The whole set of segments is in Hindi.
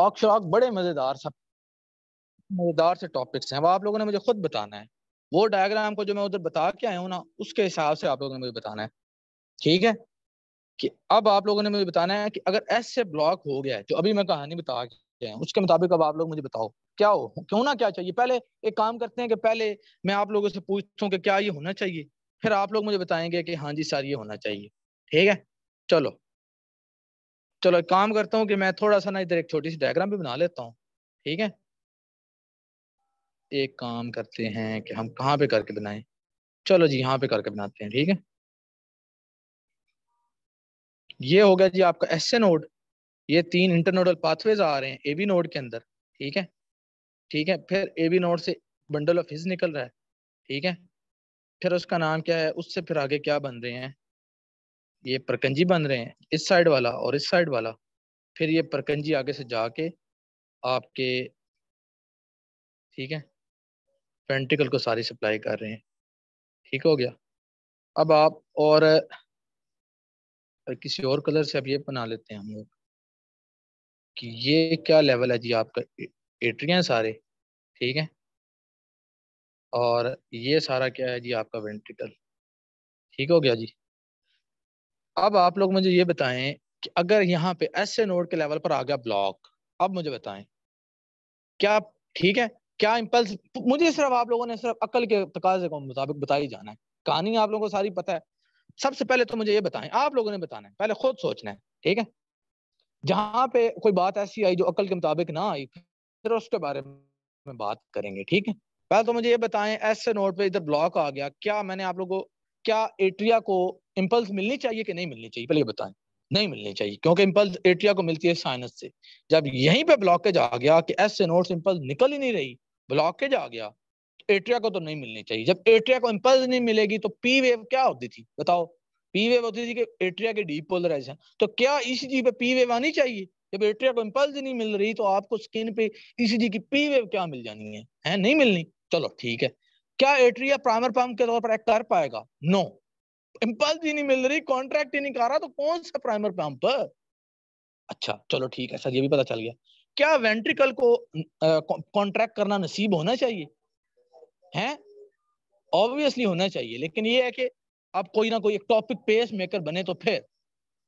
शौक शौक बड़े मज़ेदार सब मज़ेदार से टॉपिक्स हैं वो आप लोगों ने मुझे खुद बताना है वो डायग्राम को जो मैं उधर बता के आया हूँ ना उसके हिसाब से आप लोगों ने मुझे बताना है ठीक है कि अब आप लोगों ने मुझे बताना है कि अगर एस से ब्लॉक हो गया है जो अभी मैं कहानी बता के आया उसके मुताबिक अब आप लोग मुझे बताओ क्या हो क्यों ना क्या चाहिए पहले एक काम करते हैं कि पहले मैं आप लोगों से पूछूं कि क्या ये होना चाहिए फिर आप लोग मुझे बताएंगे कि हाँ जी सर ये होना चाहिए ठीक है चलो चलो एक काम करता हूँ कि मैं थोड़ा सा ना इधर एक छोटी सी डायग्राम भी बना लेता हूँ ठीक है एक काम करते हैं कि हम कहाँ पे करके बनाएं चलो जी यहाँ पे करके बनाते हैं ठीक है ये हो गया जी आपका एस ए नोड ये तीन इंटरनोडल पाथवेज आ रहे हैं ए बी नोड के अंदर ठीक है ठीक है फिर ए बी नोड से बंडल ऑफ हिज निकल रहा है ठीक है फिर उसका नाम क्या है उससे फिर आगे क्या बन रहे हैं ये प्रकंजी बन रहे हैं इस साइड वाला और इस साइड वाला फिर ये प्रकंजी आगे से जाके आपके ठीक है पेंटिकल को सारी सप्लाई कर रहे हैं ठीक हो गया अब आप और किसी और कलर से अब ये बना लेते हैं हम लोग कि ये क्या लेवल है जी आपका एट्रिया सारे ठीक है और ये सारा क्या है जी आपका वेंट्रिकल ठीक हो गया जी अब आप लोग मुझे ये बताएं कि अगर यहाँ पे एस ए नोड के लेवल पर आ गया ब्लॉक अब मुझे बताएं क्या ठीक है क्या इम्पल्स मुझे सिर्फ आप लोगों ने सिर्फ अकल के तकाजे के मुताबिक बताई जाना है कहानी आप लोगों को सारी पता है सबसे पहले तो मुझे ये बताएं आप लोगों ने बताना है पहले खुद सोचना है ठीक है जहां पे कोई बात ऐसी आई जो अकल के मुताबिक ना आई फिर उसके बारे में बात करेंगे ठीक है पहले तो मुझे ये बताएं ऐसे नोट पे इधर ब्लॉक आ गया क्या मैंने आप लोगों को क्या एट्रिया को इम्पल्स मिलनी चाहिए कि नहीं मिलनी चाहिए पहले बताएं नहीं मिलनी चाहिए क्योंकि इम्पल्स एट्रिया को मिलती है साइनस से जब यहीं पे ब्लॉकेज आ गया कि एस से नोट इम्पल्स निकल ही नहीं रही ब्लॉकेज आ गया तो एट्रिया को तो नहीं मिलनी चाहिए जब एट्रिया को इम्पल्स नहीं मिलेगी तो पी वेव क्या होती थी बताओ पी वेव होती थी कि एट्रिया के डीप पोलराइजेशन तो क्या ईसीजी पे पी वेव आनी चाहिए जब एट्रिया को इम्पल्स नहीं मिल रही तो आपको स्किन पे ईसीजी की पी वेव क्या मिल जानी है, है नहीं मिलनी चलो ठीक है क्या एट्रिया प्राइमर पंप के तौर पर एक्ट कर पाएगा नो no. इम्पल्स ही नहीं मिल रही कॉन्ट्रैक्ट ही नहीं कर रहा तो कौन सा प्राइमर पंप अच्छा चलो ठीक है सर ये भी पता चल गया क्या वेंट्रिकल को कॉन्ट्रैक्ट करना नसीब होना चाहिए हैं ऑब्वियसली होना चाहिए लेकिन ये है कि आप कोई ना कोई एक टॉपिक पेस मेकर बने तो फिर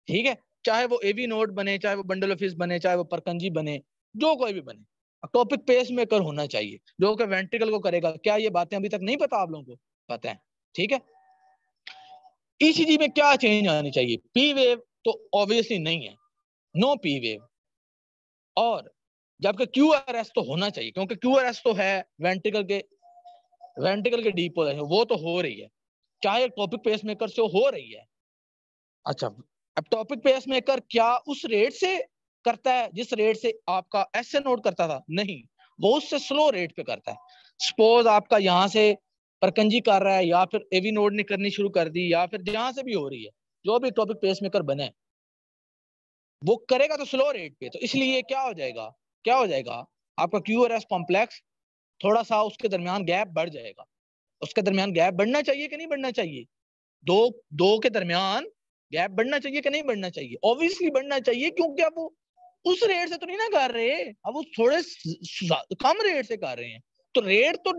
ठीक है चाहे वो एवी नोट बने चाहे वो बंडल ऑफिस बने चाहे वो परकंजी बने जो कोई भी बने टॉपिक पेस मेकर होना चाहिए जो कि वेंट्रिकल को करेगा क्या ये बातें अभी तक नहीं पता आप लोगों को पता है ठीक है ईसीजी में क्या चेंज आनी चाहिए पी वेव तो ऑब्वियसली नहीं है नो पी वेव और जबकि क्यू आर एस तो होना चाहिए क्योंकि क्यू आर एस तो है वेंटिकल के वेंटिकल के डीपोलेशन वो तो हो रही है चाहे टॉपिक पेस मेकर से हो रही है अच्छा अब टॉपिक पेस मेकर क्या उस रेट से करता है जिस रेट से आपका एस नोट करता था नहीं वो उससे स्लो रेट पे करता है सपोज आपका यहाँ से परकंजी कर रहा है या फिर एवी नोड ने करनी शुरू कर दी या फिर जहां से भी हो रही है जो भी टॉपिक पेस मेकर बने वो करेगा तो स्लो रेट पे तो इसलिए क्या हो जाएगा क्या हो जाएगा आपका क्यू आर एस कॉम्प्लेक्स थोड़ा सा उसके दरमियान गैप बढ़ जाएगा उसके दरमियान गैप बढ़ना चाहिए कि नहीं बढ़ना चाहिए दो दो के दरमियान गैप बढ़ना चाहिए कि नहीं बढ़ना चाहिए ऑब्वियसली बढ़ना चाहिए क्योंकि आप उस रेट से तो नहीं ना कर रहे अब वो थोड़े कम रेट से कर रहे हैं तो रेट तो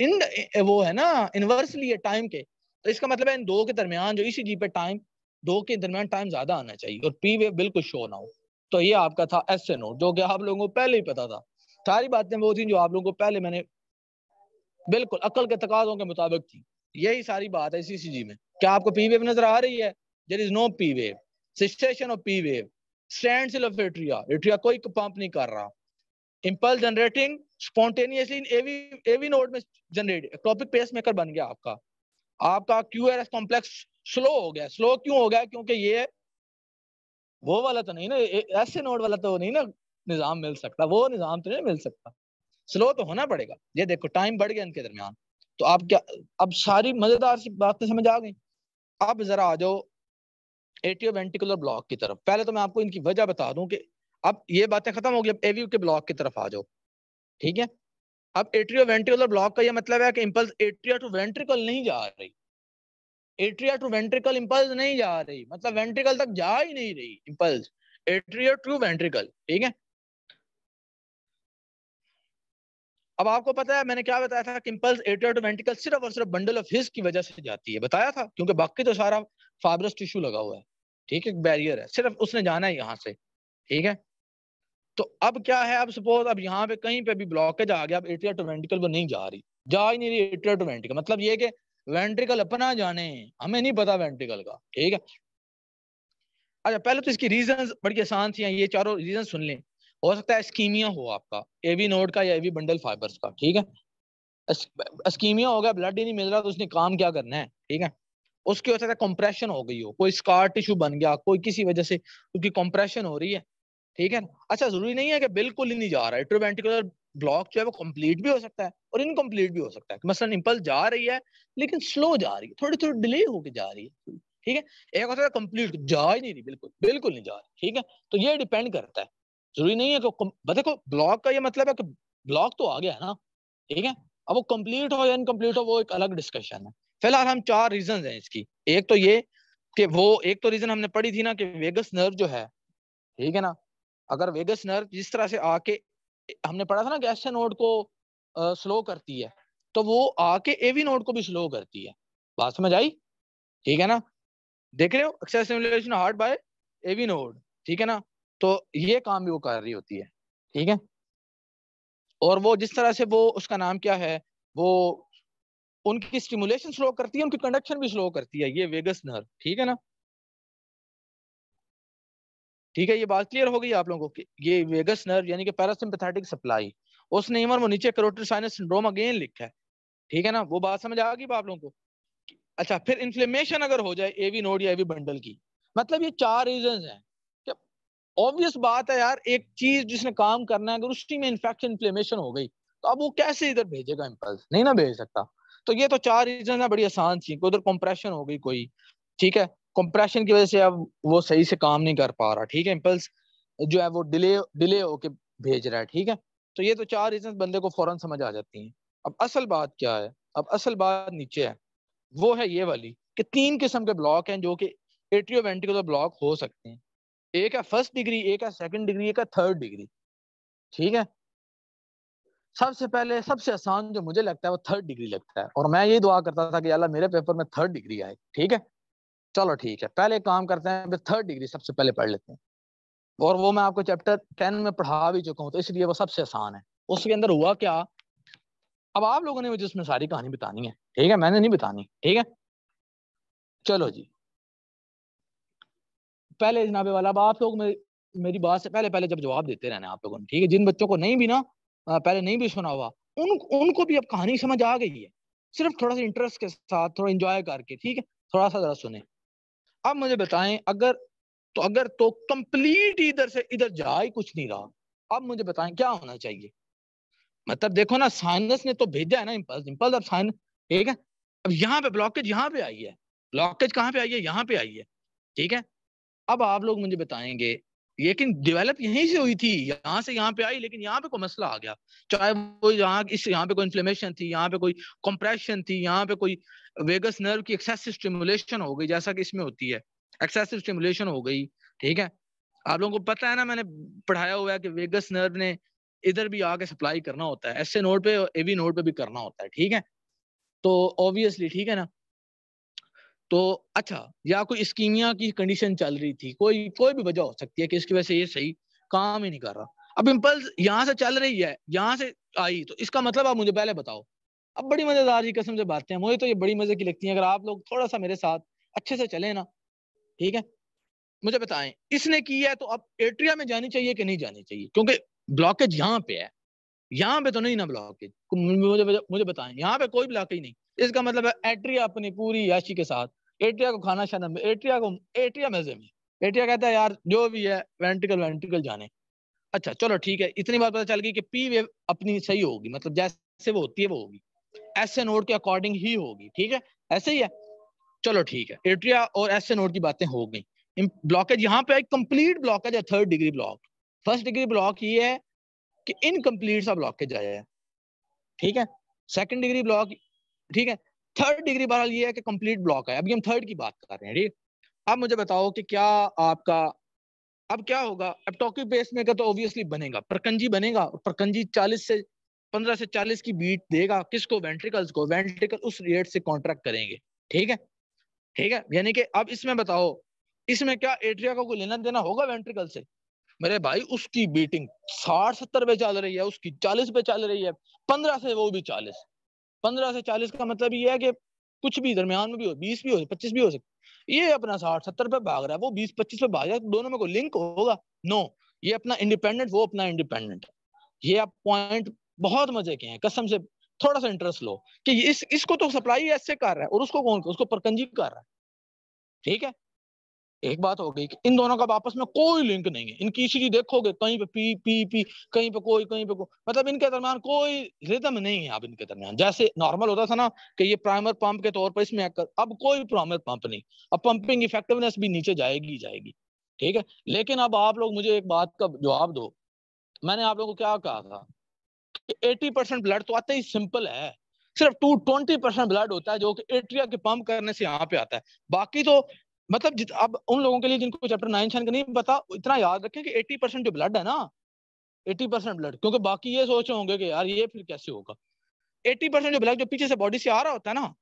इन eh, वो है ना इनवर्सली है टाइम के तो इसका मतलब है इन दो के दरमियान जो इसी जी पे टाइम दो के दरमियान टाइम ज्यादा आना चाहिए और पी वे बिल्कुल शो ना हो तो ये आपका था एस एन नोट जो कि आप लोगों को पहले ही पता था सारी बातें वो थी जो आप लोगों को पहले मैंने बिल्कुल अकल के तकाजों के मुताबिक थी यही सारी बात है इसी सीसीजी में क्या आपको पी वेव नजर आ रही है there is no P wave cessation of P wave stand of atria atria कोई पंप नहीं कर रहा impulse generating spontaneously in AV AV node में जनरेट टॉपिक पेस मेकर बन गया आपका आपका Q R S complex slow हो गया स्लो क्यों हो गया क्योंकि ये वो वाला तो नहीं ना ऐसे नोड वाला तो नहीं ना निजाम मिल सकता वो निजाम तो नहीं मिल सकता स्लो तो होना पड़ेगा ये देखो टाइम बढ़ गया इनके दरमियान तो आप क्या अब सारी मजेदार सी बातें समझ आ गई अब जरा आ जाओ एटीओ वेंटिकुलर ब्लॉक की तरफ पहले तो मैं आपको इनकी वजह बता दूं कि अब ये बातें खत्म हो गई अब एवी के ब्लॉक की तरफ आ जाओ ठीक है अब एट्रियो वेंट्रिकुलर ब्लॉक का ये मतलब है कि इम्पल्स एट्रिया टू वेंट्रिकल नहीं जा रही एट्रिया टू वेंट्रिकल इम्पल्स नहीं जा रही मतलब वेंट्रिकल तक जा ही नहीं रही इम्पल्स एट्रिया टू वेंट्रिकल ठीक है अब आपको पता है मैंने क्या बताया था कि इंपल्स एट्रिया टू वेंट्रिकल सिर्फ और सिर्फ बंडल ऑफ हिस्स की वजह से जाती है बताया था क्योंकि बाकी तो सारा फाइब्रस टिश्यू लगा हुआ है ठीक है बैरियर है सिर्फ उसने जाना है यहाँ से ठीक है तो अब क्या है अब सपोज अब यहाँ पे कहीं पे भी ब्लॉकेज आ गया अब एट्रिया टू वेंटिकल नहीं जा रही जा ही नहीं रही एट्रिया टू वेंटिकल मतलब ये कि वेंट्रिकल अपना जाने हमें नहीं पता वेंट्रिकल का ठीक है अच्छा पहले तो इसकी रीजन बड़ी आसान थी ये चारों रीजन सुन लें हो सकता है स्कीमिया हो आपका एवी नोड का या एवी बंडल फाइबर्स का ठीक है स्कीमिया हो गया ब्लड ही नहीं मिल रहा तो उसने काम क्या करना है ठीक है उसकी हो सकता है कंप्रेशन हो गई हो कोई स्कार टिश्यू बन गया कोई किसी वजह से उसकी कंप्रेशन हो रही है ठीक है अच्छा जरूरी नहीं है कि बिल्कुल ही नहीं जा रहा है ब्लॉक जो है वो कंप्लीट भी हो सकता है और इनकम्प्लीट भी हो सकता है मसलन इम्पल जा रही है लेकिन स्लो जा रही है थोड़ी थोड़ी डिले होकर जा रही है ठीक है एक होता है कंप्लीट जा ही नहीं रही बिल्कुल बिल्कुल नहीं जा रही ठीक है तो ये डिपेंड करता है जरूरी नहीं है कि देखो ब्लॉक का ये मतलब है कि ब्लॉक तो आ गया है ना ठीक है अब वो कंप्लीट हो या इनकम्प्लीट हो वो एक अलग डिस्कशन है फिलहाल हम चार रीजन हैं इसकी एक तो ये कि वो एक तो रीजन हमने पढ़ी थी ना कि वेगस नर्व जो है ठीक है ना अगर वेगस नर्व जिस तरह से आके हमने पढ़ा था ना कि एस नोड को आ, स्लो करती है तो वो आके एवी नोड को भी स्लो करती है बात समझ आई ठीक है ना देख रहे हो एक्सर हार्ट बाय एवी नोड ठीक है ना तो ये काम भी वो कर रही होती है ठीक है और वो जिस तरह से वो उसका नाम क्या है वो उनकी स्टिमुलेशन स्लो करती है उनकी कंडक्शन भी स्लो करती है ये वेगस नर्व ठीक है ना ठीक है ये बात क्लियर हो गई आप लोगों को ये वेगस नर्व यानी कि पैरासिम्पथेटिक सप्लाई उसने इमर वो नीचे करोटिड साइनस सिंड्रोम अगेन लिखा है ठीक है ना वो बात समझ आ गई आप लोगों को अच्छा फिर इन्फ्लेमेशन अगर हो जाए एवी नोड या एवी बंडल की मतलब ये चार रीजन है ऑब्वियस बात है यार एक चीज जिसने काम करना है अगर उसी में इन्फेक्शन इन्फ्लेमेशन हो गई तो अब वो कैसे इधर भेजेगा इम्पल्स नहीं ना भेज सकता तो ये तो चार रीजन है बड़ी आसान थी उधर कंप्रेशन हो गई कोई ठीक है कंप्रेशन की वजह से अब वो सही से काम नहीं कर पा रहा ठीक है इम्पल्स जो है वो डिले डिले होके भेज रहा है ठीक है तो ये तो चार रीजन बंदे को फौरन समझ आ जाती हैं अब असल बात क्या है अब असल बात नीचे है वो है ये वाली कि तीन किस्म के ब्लॉक हैं जो कि एट्रियो वेंटिकुलर ब्लॉक हो सकते हैं एक है फर्स्ट डिग्री एक है सेकंड डिग्री एक है थर्ड डिग्री ठीक है सबसे पहले सबसे आसान जो मुझे लगता है वो थर्ड डिग्री लगता है और मैं यही दुआ करता था कि अल्लाह मेरे पेपर में थर्ड डिग्री आए ठीक है चलो ठीक है पहले काम करते हैं थर्ड डिग्री सबसे पहले पढ़ लेते हैं और वो मैं आपको चैप्टर टेन में पढ़ा भी चुका हूँ तो इसलिए वो सबसे आसान है उसके अंदर हुआ क्या अब आप लोगों ने मुझे उसमें सारी कहानी बतानी है ठीक है मैंने नहीं बतानी ठीक है चलो जी पहले जनाबे वाला अब आप लोग मेरी मेरी बात से पहले पहले जब जवाब देते रहना आप लोगों ने ठीक है जिन बच्चों को नहीं भी ना पहले नहीं भी सुना हुआ उन उनको भी अब कहानी समझ आ गई है सिर्फ थोड़ा सा इंटरेस्ट के साथ थोड़ा इंजॉय करके ठीक है थोड़ा सा जरा सुने अब मुझे बताएं अगर तो अगर तो कंप्लीट इधर से इधर जा ही कुछ नहीं रहा अब मुझे बताएं क्या होना चाहिए मतलब देखो ना साइनस ने तो भेजा है ना इम्पल्स इम्पल्स अब साइनस ठीक है अब यहाँ पे ब्लॉकेज यहाँ पे आई है ब्लॉकेज कहाँ पे आई है यहाँ पे आई है ठीक है अब आप लोग मुझे बताएंगे लेकिन डेवलप यहीं से हुई थी यहाँ से यहाँ पे आई लेकिन यहाँ पे कोई मसला आ गया चाहे वो यहाँ इस यहाँ पे कोई इन्फ्लेमेशन थी यहाँ पे कोई कंप्रेशन थी यहाँ पे कोई वेगस नर्व की एक्सेसिव स्टिमुलेशन हो गई जैसा कि इसमें होती है एक्सेसिव स्टिमुलेशन हो गई ठीक है आप लोगों को पता है ना मैंने पढ़ाया हुआ है कि वेगस नर्व ने इधर भी आके सप्लाई करना होता है ऐसे नोड पे एवी नोड पे भी करना होता है ठीक है तो ऑब्वियसली ठीक है ना तो अच्छा या कोई स्कीमिया की कंडीशन चल रही थी कोई कोई भी वजह हो सकती है कि इसकी वजह से ये सही काम ही नहीं कर रहा अब इम्पल्स यहाँ से चल रही है यहाँ से आई तो इसका मतलब आप मुझे पहले बताओ अब बड़ी मजेदार की कसम से बातें हैं मुझे तो ये बड़ी मजे की लगती है अगर आप लोग थोड़ा सा मेरे साथ अच्छे से चले ना ठीक है मुझे बताएं इसने की है तो अब एट्रिया में जानी चाहिए कि नहीं जानी चाहिए क्योंकि ब्लॉकेज यहाँ पे है यहाँ पे तो नहीं ना ब्लॉकेज मुझे मुझे बताएं यहाँ पे कोई ब्लॉकेज नहीं इसका मतलब है एट्रिया अपनी पूरी याशी के साथ एट्रिया को खाना शाना एट्रिया को एट्रिया मजे में एट्रिया कहता है यार जो भी है वेंटिकल वेंटिकल जाने अच्छा चलो ठीक है इतनी बात पता चल गई कि पी वेव अपनी सही होगी मतलब जैसे वो होती है वो होगी ऐसे नोड के अकॉर्डिंग ही होगी ठीक है ऐसे ही है चलो ठीक है एट्रिया और ऐसे नोड की बातें हो गई ब्लॉकेज यहाँ पे एक कंप्लीट ब्लॉकेज है third degree block first degree block ये है कि इनकम्प्लीट सा ब्लॉकेज आया है ठीक है सेकंड डिग्री ब्लॉक ठीक है थर्ड डिग्री बहरहाल ये है कि कंप्लीट ब्लॉक है अभी हम थर्ड की बात कर रहे हैं ठीक अब मुझे बताओ कि क्या आपका अब क्या होगा अब टॉकी बेस में का तो ऑब्वियसली बनेगा प्रकंजी बनेगा और प्रकंजी 40 से 15 से 40 की बीट देगा किसको वेंट्रिकल्स को वेंट्रिकल उस रेट से कॉन्ट्रैक्ट करेंगे ठीक है ठीक है यानी कि अब इसमें बताओ इसमें क्या एट्रिया का कोई लेना देना होगा वेंट्रिकल से मेरे भाई उसकी बीटिंग साठ सत्तर पे चल रही है उसकी चालीस पे चल रही है पंद्रह से वो भी चालीस पंद्रह से चालीस का मतलब ये है कि कुछ भी दरमियान में भी हो बीस भी हो पच्चीस भी हो सकते ये अपना साठ सत्तर पे भाग रहा है वो बीस पच्चीस पे भाग रहा है दोनों में कोई लिंक होगा नो ये अपना इंडिपेंडेंट वो अपना इंडिपेंडेंट ये आप पॉइंट बहुत मजे के हैं कसम से थोड़ा सा इंटरेस्ट लो कि इस इसको तो सप्लाई ऐसे कर रहा है और उसको कौन उसको परकंजी कर रहा है ठीक है एक बात हो गई कि इन दोनों का आपस में कोई लिंक नहीं है इनकी इसी देखोगे कहीं पे पी पी पी कहीं पे कोई कहीं पे को मतलब इनके दरमियान कोई रिदम नहीं है अब इनके दरमियान जैसे नॉर्मल होता था ना कि ये प्राइमर पंप के तौर पर इसमें एक्कर अब कोई प्राइमर पंप नहीं अब पंपिंग इफेक्टिवनेस भी नीचे जाएगी जाएगी ठीक है लेकिन अब आप लोग मुझे एक बात का जवाब दो मैंने आप लोगों को क्या कहा था कि परसेंट ब्लड तो आता ही सिंपल है सिर्फ टू ट्वेंटी परसेंट ब्लड होता है जो कि एट्रिया के पंप करने से यहाँ पे आता है बाकी तो मतलब जित अब उन लोगों के लिए जिनको चैप्टर नाइन का नहीं पता इतना याद रखें कि एट्टी परसेंट जो ब्लड है ना एट्टी परसेंट ब्लड क्योंकि बाकी ये सोच रहे होंगे कि यार ये फिर कैसे होगा एट्टी परसेंट जो ब्लड जो पीछे से बॉडी से आ रहा होता है ना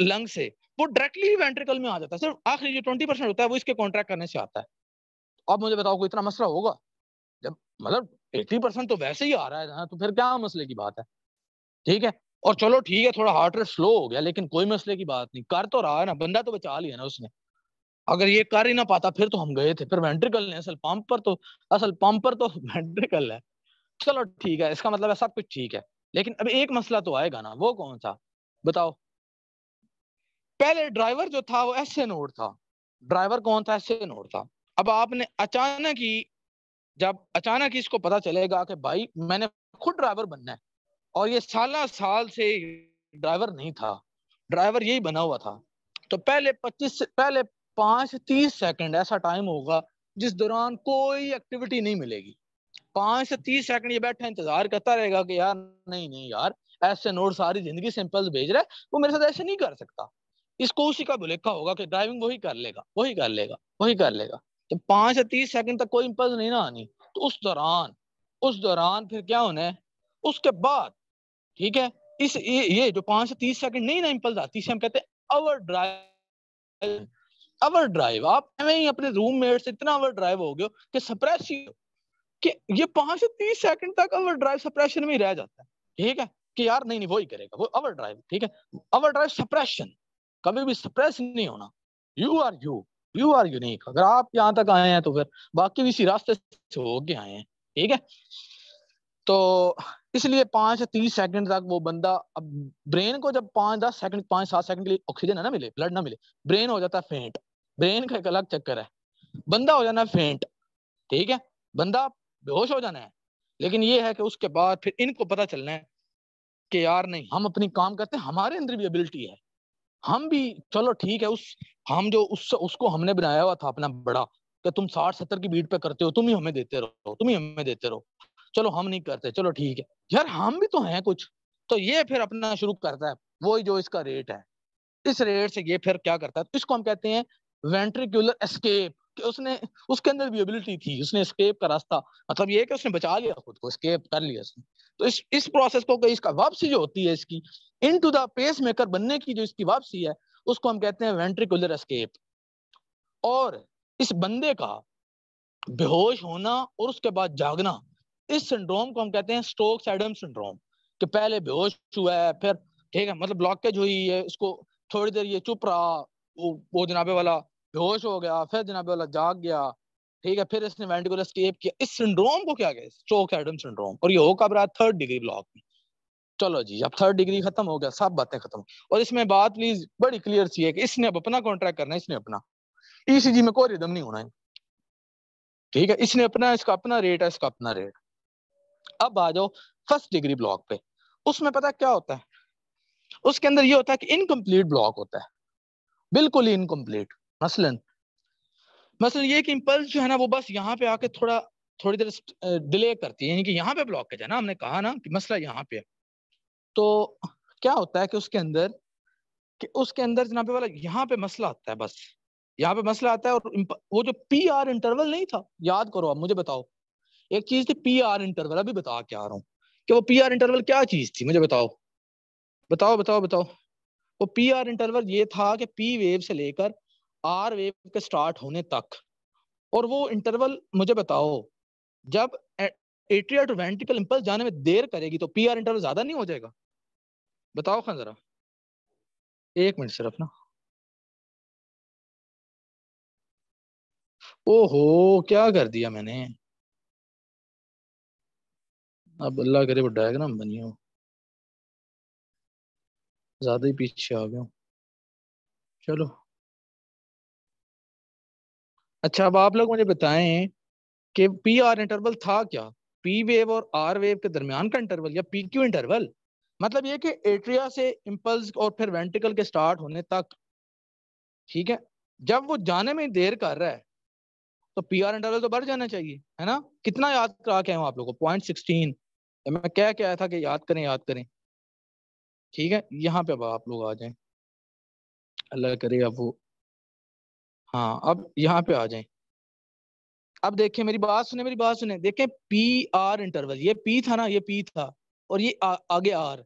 लंग से वो डायरेक्टली वेंट्रिकल में आ जाता है सिर्फ आखिरी जो ट्वेंटी परसेंट होता है वो इसके कॉन्ट्रैक्ट करने से आता है अब मुझे बताओ कोई इतना मसला होगा जब मतलब एट्टी परसेंट तो वैसे ही आ रहा है ना तो फिर क्या मसले की बात है ठीक है और चलो ठीक है थोड़ा हार्ट रेट स्लो हो गया लेकिन कोई मसले की बात नहीं कर तो रहा है ना बंदा तो बचा लिया ना उसने अगर ये कर ही ना पाता फिर तो हम गए थे फिर वेंट्रिकल ने असल पंप पर तो असल पंप पर तो वेंट्रिकल है चलो ठीक है इसका मतलब है सब कुछ ठीक है लेकिन अब एक मसला तो आएगा ना वो कौन सा बताओ पहले ड्राइवर जो था वो ऐसे नोट था ड्राइवर कौन था ऐसे नोट था अब आपने अचानक ही जब अचानक इसको पता चलेगा कि भाई मैंने खुद ड्राइवर बनना है और ये साल साल से ड्राइवर नहीं था ड्राइवर यही बना हुआ था तो पहले 25 पहले पाँच तीस सेकेंड ऐसा टाइम होगा जिस दौरान कोई एक्टिविटी नहीं मिलेगी पाँच से तीस सेकंड ये बैठा इंतजार करता रहेगा कि यार नहीं नहीं यार ऐसे नोट सारी जिंदगी सिंपल भेज रहा है वो मेरे साथ ऐसे नहीं कर सकता इसको उसी का भुलेखा होगा कि ड्राइविंग वही कर लेगा वही कर लेगा वही कर लेगा तो पाँच से तीस सेकंड तक कोई इंपल्स नहीं ना आनी तो उस दौरान उस दौरान फिर क्या होना है उसके बाद ठीक है इस ये, ये जो पाँच से तीस सेकंड नहीं ना इंपल्स आती इसे हम कहते हैं अवर ड्राइव अवर ड्राइव आप ही अपने रूम मेट से इतना अवर ड्राइव हो गए कि सप्रेस ही हो कि ये पांच से तीस सेकंड तक अवर ड्राइव सप्रेशन में ही रह जाता है ठीक है कि यार नहीं नहीं वो ही करेगा वो अवर ड्राइव ठीक है अवर ड्राइव सप्रेशन कभी भी सप्रेस नहीं होना you are you you are unique अगर आप यहाँ तक आए हैं तो फिर बाकी भी इसी रास्ते से होके आए हैं ठीक है तो इसलिए पांच से तीस सेकंड तक वो बंदा अब ब्रेन को जब पांच दस सेकंड पांच सात सेकंड के लिए ऑक्सीजन है ना मिले ब्लड ना मिले ब्रेन हो जाता है फेंट ब्रेन का एक अलग चक्कर है बंदा हो जाना फेंट ठीक है बंदा बेहोश हो जाना है लेकिन ये है कि उसके बाद फिर इनको पता चलना है कि यार नहीं हम अपनी काम करते हैं हमारे अंदर भी एबिलिटी है हम भी चलो ठीक है उस हम जो उस उसको हमने बनाया हुआ था अपना बड़ा कि तुम साठ सत्तर की बीट पे करते हो तुम ही हमें देते रहो तुम ही हमें देते रहो चलो हम नहीं करते चलो ठीक है यार हम भी तो हैं कुछ तो ये फिर अपना शुरू करता है वही जो इसका रेट है इस रेट से ये फिर क्या करता है तो इसको हम कहते हैं वेंट्रिकुलर एस्केप कि उसने उसके अंदर भी एबिलिटी थी उसने एस्केप का रास्ता मतलब ये है कि उसने बचा लिया खुद को एस्केप कर लिया उसने तो इस इस प्रोसेस को इसका वापसी जो होती है इसकी into the pacemaker बनने की जो इसकी वापसी है उसको हम कहते हैं वेंट्रिकुलर एस्केप और इस बंदे का बेहोश होना और उसके बाद जागना इस सिंड्रोम को हम कहते हैं स्टोक्स एडम सिंड्रोम कि पहले बेहोश हुआ है फिर ठीक है मतलब ब्लॉकेज हुई है उसको थोड़ी देर ये चुप रहा वो, वो जनाबे वाला बेहोश हो गया फिर जनाब वाला जाग गया ठीक है फिर इसने वेंटिकुलर स्केप किया इस सिंड्रोम को क्या कहते स्ट्रोक एडम सिंड्रोम और ये हो कब रहा थर्ड डिग्री ब्लॉक में चलो जी अब थर्ड डिग्री खत्म हो गया सब बातें खत्म और इसमें बात प्लीज बड़ी क्लियर सी है कि इसने अब अपना कॉन्ट्रैक्ट करना है इसने अपना ईसीजी e में कोई रिदम नहीं होना है ठीक है इसने अपना इसका अपना रेट है इसका अपना रेट अब आ जाओ फर्स्ट डिग्री ब्लॉक पे उसमें पता क्या होता है उसके अंदर ये होता है कि इनकम्प्लीट ब्लॉक होता है बिल्कुल ही इनकम्प्लीट मसलन मसलन ये कि इम्पल्स जो है ना वो बस यहाँ पे आके थोड़ा थोड़ी देर डिले करती है यानी कि यहाँ पे ब्लॉक कर जाना हमने कहा ना कि मसला यहाँ पे तो क्या होता है कि उसके अंदर कि उसके अंदर जनाब वाला यहाँ पे मसला आता है बस यहाँ पे मसला आता है और वो जो पी आर इंटरवल नहीं था याद करो आप मुझे बताओ एक चीज थी पी आर इंटरवल अभी बता के आ रहा हूँ कि वो पी आर इंटरवल क्या चीज थी मुझे बताओ बताओ बताओ बताओ वो पी आर इंटरवल ये था कि पी वेव से लेकर आर वेव के स्टार्ट होने तक और वो इंटरवल मुझे बताओ जब एट्रिया टू वेंट्रिकल इम्पल्स जाने में देर करेगी तो पी आर इंटरवल ज्यादा नहीं हो जाएगा बताओ खान जरा एक मिनट सिर्फ ना ओहो क्या कर दिया मैंने अब अल्लाह करे वो डायग्राम बनी हो ज्यादा ही पीछे आ गया चलो अच्छा अब आप लोग मुझे बताएं कि पी आर इंटरवल था क्या पी वेव और आर वेव के दरमियान का इंटरवल या पी क्यू इंटरवल मतलब ये कि एट्रिया से इम्पल्स और फिर वेंटिकल के स्टार्ट होने तक ठीक है जब वो जाने में देर कर रहा है तो पी आर इंटरवल तो बढ़ जाना चाहिए है ना कितना याद करा के हूँ आप लोगों को पॉइंट सिक्सटीन तो मैं क्या क्या आया था कि याद करें याद करें ठीक है यहाँ पे अब आप लोग आ जाए अल्लाह करे अब वो हाँ अब यहाँ पे आ जाए अब देखें मेरी बात सुने मेरी बात सुने देखें पी आर इंटरवल ये पी था ना ये पी था और ये आ, आगे आर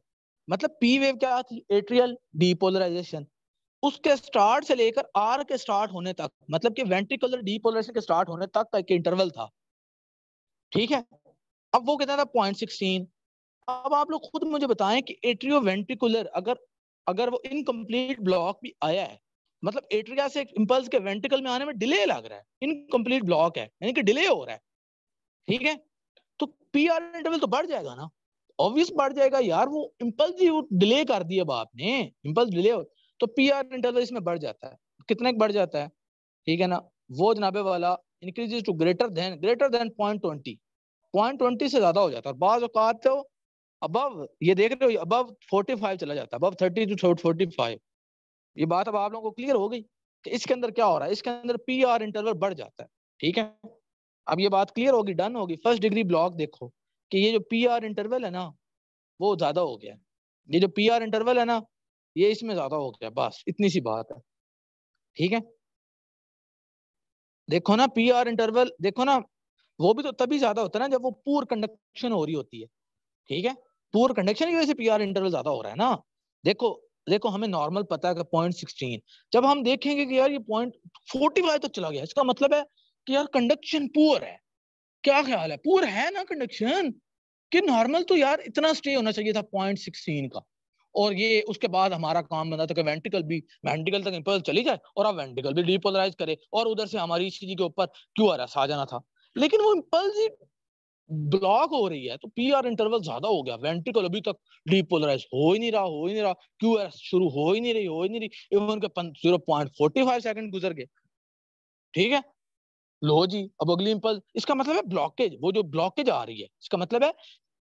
मतलब पी वेव क्या थी एट्रियल डीपोलराइजेशन उसके स्टार्ट से लेकर आर के स्टार्ट होने तक मतलब कि वेंट्रिकुलर डीपोलराइजेशन के स्टार्ट होने तक का एक इंटरवल था ठीक है अब वो कहता था पॉइंट सिक्सटीन अब आप लोग खुद मुझे बताएं कि एट्रियो वेंट्रिकुलर अगर अगर वो इनकम्प्लीट ब्लॉक भी आया है मतलब एट्रिया से इम्पल्स के वेंटिकल में आने में डिले लग रहा है इनकम्प्लीट ब्लॉक है यानी कि डिले हो रहा है ठीक है तो पी आर इंटरवल तो बढ़ जाएगा ना ऑब्वियस बढ़ जाएगा यार वो इम्पल्स ही डिले कर दिए बाप ने इम्पल्स डिले हो तो पी आर इंटरवल इसमें बढ़ जाता है कितने बढ़ जाता है ठीक है ना वो जनाबे वाला increases to greater than greater than point twenty point twenty से ज्यादा हो जाता है और बाज अवत तो अबव ये देख रहे हो अबव फोर्टी फाइव चला जाता है above thirty to forty five ये बात अब आप लोगों को क्लियर हो गई कि इसके अंदर क्या हो रहा है इसके अंदर पी आर इंटरवल बढ़ जाता है ठीक है अब ये बात क्लियर होगी डन होगी फर्स्ट डिग्री ब्लॉक देखो कि ये जो पी आर इंटरवल है ना वो ज्यादा हो गया ये जो पी आर इंटरवल है ना ये इसमें ज्यादा हो गया बस इतनी सी बात है ठीक है देखो ना पी आर इंटरवल देखो ना वो भी तो तभी ज्यादा होता है ना जब वो पूर कंडक्शन हो रही होती है ठीक है पूर कंडक्शन की वजह से पी आर इंटरवल ज्यादा हो रहा है ना देखो देखो हमें नॉर्मल पता है पॉइंट सिक्सटीन जब हम देखेंगे कि यार ये पॉइंट फोर्टी फाइव तक चला गया इसका मतलब है कि यार कंडक्शन पुअर है क्या ख्याल है पुअर है ना कंडक्शन कि नॉर्मल तो यार इतना स्टे होना चाहिए था पॉइंट सिक्सटीन का और ये उसके बाद हमारा काम बना था कि वेंटिकल भी वेंटिकल तक इम्पल्स चली जाए और आप वेंटिकल भी डिपोलराइज करे और उधर से हमारी ईसीजी के ऊपर क्यू आर एस आ जाना था लेकिन वो इम्पल्स ही ब्लॉक हो रही है तो पी आर इंटरवल ज्यादा हो गया वेंट्रिकल अभी तक डीपोलराइज हो ही नहीं रहा हो ही नहीं रहा क्यू एस शुरू हो ही नहीं रही हो ही नहीं रही इवन के zero point forty five second गुजर गए ठीक है लो जी अब अगली इंपल्स इसका मतलब है ब्लॉकेज वो जो ब्लॉकेज आ रही है इसका मतलब है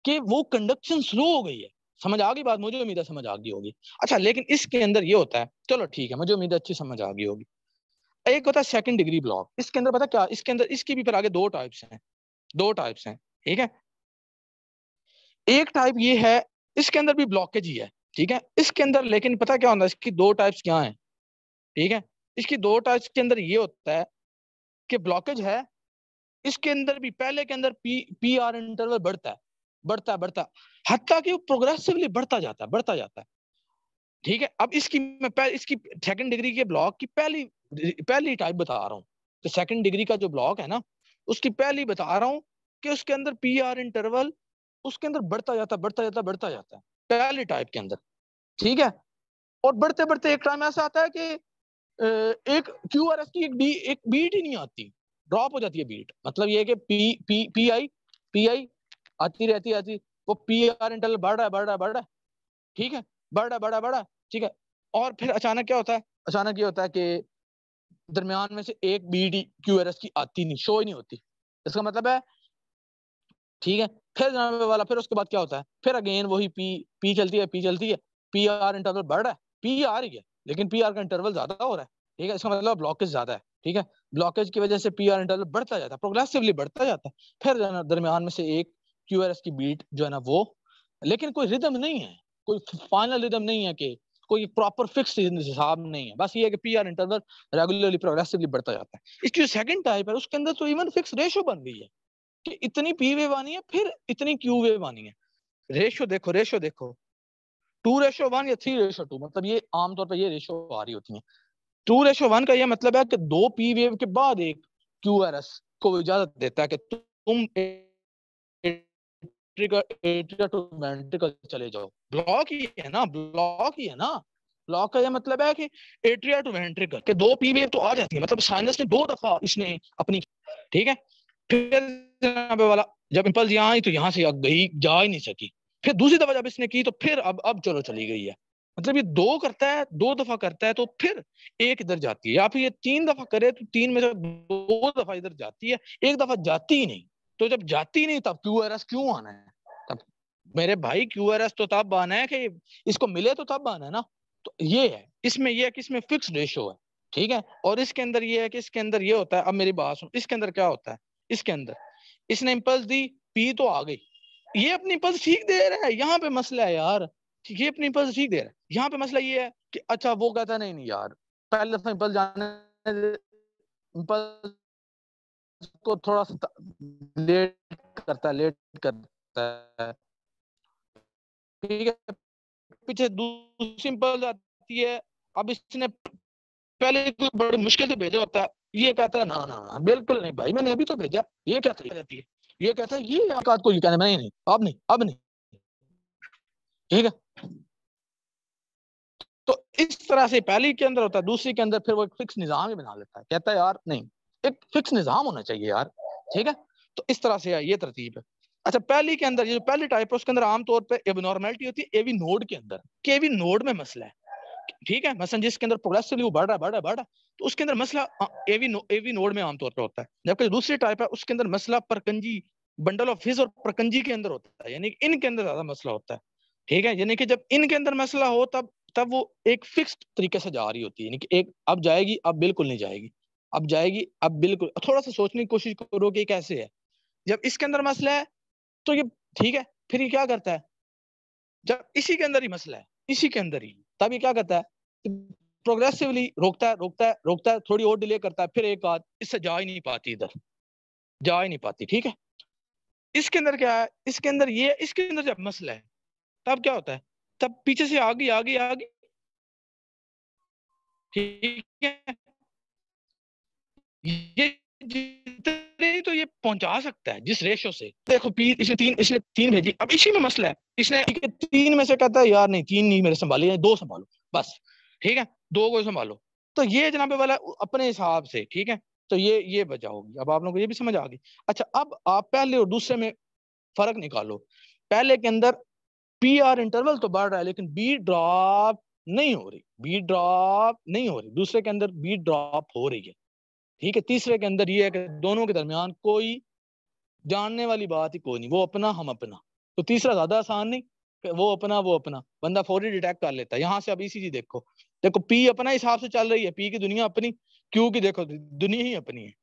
कि वो कंडक्शन स्लो हो गई है समझ आ गई बात मुझे उम्मीद है समझ आ गई होगी अच्छा लेकिन इसके अंदर ये होता है चलो ठीक है मुझे उम्मीद है अच्छी समझ आ गई होगी एक होता है सेकंड डिग्री ब्लॉक इसके अंदर पता क्या इसके अंदर इसकी भी फिर आगे दो टाइप्स हैं दो टाइप्स हैं ठीक है एक टाइप ये है इसके अंदर भी ब्लॉकेज ही है ठीक है इसके अंदर लेकिन पता क्या होता है इसकी दो टाइप्स क्या हैं ठीक है इसकी दो टाइप्स के अंदर ये होता है कि ब्लॉकेज है इसके अंदर भी पहले के अंदर पी पी आर इंटरवल बढ़ता है बढ़ता है बढ़ता है हत्या कि वो प्रोग्रेसिवली बढ़ता जाता है बढ़ता जाता है ठीक है अब इसकी मैं पह, इसकी सेकंड डिग्री के ब्लॉक की पहली पहली टाइप बता रहा हूँ तो सेकंड डिग्री का जो ब्लॉक है ना उसकी पहली बता रहा हूँ कि उसके अंदर पी आर इंटरवल उसके अंदर बढ़ता जाता बढ़ता जाता बढ़ता जाता है पहले टाइप के अंदर ठीक है और बढ़ते बढ़ते एक टाइम ऐसा आता है कि एक क्यू आर एस की एक बी एक बीट ही नहीं आती ड्रॉप हो जाती है बीट मतलब ये कि P P P I P I आती रहती आती वो पी आर इंटरवल बढ़ रहा है बढ़ रहा है बढ़ रहा है ठीक है बढ़ रहा है है बढ़ बढ़ रहा रहा है ठीक है और फिर अचानक क्या होता है अचानक ये होता है कि दरमियान में से एक B D Q R S की आती नहीं शो ही नहीं होती इसका मतलब है ठीक है फिर जनाबे वाला फिर उसके बाद क्या होता है फिर अगेन वही पी पी चलती है पी चलती है पी आर इंटरवल बढ़ रहा है पी आ रही है लेकिन पी आर का इंटरवल ज्यादा हो रहा है ठीक है इसका मतलब ब्लॉकेज ज्यादा है ठीक है ब्लॉकेज की वजह से पी आर इंटरवल बढ़ता जाता है प्रोग्रेसिवली बढ़ता जाता है फिर जो है ना दरमियान में से एक क्यू आर एस की बीट जो है ना वो लेकिन कोई रिदम नहीं है कोई फाइनल रिदम नहीं है कि कोई प्रॉपर फिक्स हिसाब नहीं है बस ये कि PR R interval regularly progressively बढ़ता जाता है इसकी जो सेकंड टाइप है उसके अंदर तो इवन फिक्स रेशो बन गई है कि इतनी पी वेव आनी है फिर इतनी क्यू वेव आनी है रेशो देखो रेशो देखो टू रेशो वन या थ्री रेशो टू मतलब ये आमतौर पर ये रेशो आ रही होती है टू रेशो वन का ये मतलब है कि दो पी वेव के बाद एक क्यू आर एस को इजाजत देता है कि तुम टू वेंट्रिकल चले जाओ ब्लॉक ही है ना ब्लॉक ही है ना ब्लॉक का यह मतलब है कि एट्रिया टू वेंट्रिकल के दो पी वेव तो आ जाती है मतलब साइनस ने दो दफा इसने अपनी ठीक है फिर वाला जब इम्पल्स यहाँ आई तो यहाँ से गई जा ही नहीं सकी फिर दूसरी दफा जब इसने की तो फिर अब अब चलो चली गई है मतलब ये दो करता है दो दफा करता है तो फिर एक इधर जाती है या फिर ये तीन दफा करे तो तीन में से दो दफा इधर जाती है एक दफा जाती ही नहीं तो जब जाती नहीं तब क्यू आर एस क्यों आना है तब मेरे भाई क्यू आर एस तो तब आना है कि इसको मिले तो तब आना है ना तो ये है इसमें ये है कि इसमें फिक्स रेशो है ठीक है और इसके अंदर ये है कि इसके अंदर ये होता है अब मेरी बात सुन इसके अंदर क्या होता है इसके अंदर इसने इम्पल्स दी पी तो आ गई ये अपनी इम्पल्स ठीक दे रहा है यहाँ पे मसला है यार ये अपनी इम्पल्स ठीक दे रहा है यहाँ पे मसला ये है कि अच्छा वो कहता नहीं नहीं यार पहले तो इम्पल्स जाने इम्पल्स को थोड़ा सा लेट करता है लेट करता है ठीक है पीछे सिंपल जाती है अब इसने पहले बड़ी मुश्किल से भेजा होता है ये कहता है ना ना ना बिल्कुल नहीं भाई मैंने अभी तो भेजा ये क्या रहती है ये कहता है ये औकात को ये कहना नहीं नहीं अब नहीं अब नहीं ठीक है तो इस तरह से पहली के अंदर होता है दूसरी के अंदर फिर वो एक फिक्स निजाम ही बना लेता है कहता है यार नहीं एक फिक्स निज़ाम होना चाहिए यार ठीक है तो इस तरह से ये तरतीब है अच्छा पहली के अंदर ये जो पहली टाइप है उसके अंदर आमतौर पर एबनॉर्मेलिटी होती है एवी नोड के अंदर के एवी नोड में मसला है ठीक है मसलन जिसके अंदर प्रोग्रेसिवली वो बढ़ रहा है बढ़ रहा बढ़ रहा तो उसके अंदर मसला एवी नो, एवी नोड में आमतौर पर होता है जबकि दूसरी टाइप है उसके अंदर मसला प्रकंजी बंडल ऑफ हिज और प्रकंजी के अंदर होता है यानी कि इनके अंदर ज्यादा मसला होता है ठीक है यानी कि जब इनके अंदर मसला हो तब तब वो एक फिक्स तरीके से जा रही होती है यानी कि एक अब जाएगी अब बिल्कुल नहीं जाएगी अब जाएगी अब बिल्कुल थोड़ा सा सोचने की कोशिश करो कि कैसे है जब इसके अंदर मसला है तो ये ठीक है फिर ये क्या करता है जब इसी के अंदर ही मसला है इसी के अंदर ही तब ये क्या करता है प्रोग्रेसिवली रोकता है रोकता है रोकता है थोड़ी और डिले करता है फिर एक बात इससे जा ही नहीं पाती इधर जा ही नहीं पाती ठीक है इसके अंदर क्या है इसके अंदर ये इसके अंदर जब मसला है तब क्या होता है तब पीछे से आगे आगे आगे ठीक है ये जितने तो ये पहुंचा सकता है जिस रेशो से देखो पीर इसने तीन इसने तीन भेजी अब इसी में मसला है इसने तीन में से कहता है यार नहीं तीन नहीं मेरे संभाली दो संभालो बस ठीक है दो को संभालो तो ये जनाबे वाला अपने हिसाब से ठीक है तो ये ये वजह होगी अब आप लोगों को ये भी समझ आ गई अच्छा अब आप पहले और दूसरे में फर्क निकालो पहले के अंदर पी आर इंटरवल तो बढ़ रहा है लेकिन बी ड्रॉप नहीं हो रही बी ड्रॉप नहीं हो रही दूसरे के अंदर बी ड्रॉप हो रही है ठीक है तीसरे के अंदर ये है कि दोनों के दरमियान कोई जानने वाली बात ही कोई नहीं वो अपना हम अपना तो तीसरा ज्यादा आसान नहीं कि वो अपना वो अपना बंदा फौरी डिटेक्ट कर लेता है यहाँ से अब इसी चीज देखो देखो पी अपना हिसाब से चल रही है पी की दुनिया अपनी क्यू की देखो दुनिया ही अपनी है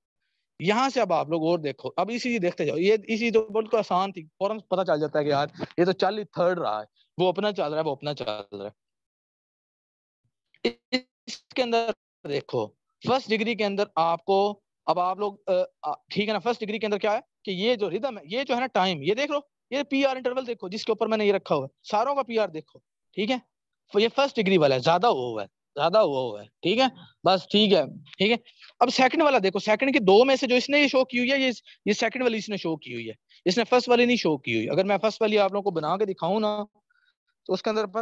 यहाँ से अब आप लोग और देखो अब इसी चीज देखते जाओ ये इसी तो बिल्कुल तो आसान थी फौरन पता चल जाता है कि यार ये तो चल ही थर्ड रहा है वो अपना चल रहा है वो अपना चल रहा है इसके अंदर देखो फर्स्ट डिग्री के अंदर आपको अब आप लोग ठीक है ना फर्स्ट डिग्री के अंदर क्या है कि ये जो रिदम है ये जो है ना टाइम ये देख लो ये पी आर इंटरवल देखो जिसके ऊपर मैंने ये रखा हुआ है सारों का पी आर देखो ठीक है तो ये फर्स्ट डिग्री वाला है ज्यादा वो है ज्यादा वो है ठीक है बस ठीक है ठीक है अब सेकंड वाला देखो सेकंड के दो में से जो इसने ये शो की हुई है ये ये सेकंड वाली इसने शो की हुई है इसने फर्स्ट वाली नहीं शो की हुई अगर मैं फर्स्ट वाली आप लोगों को बना के दिखाऊं ना तो उसके अंदर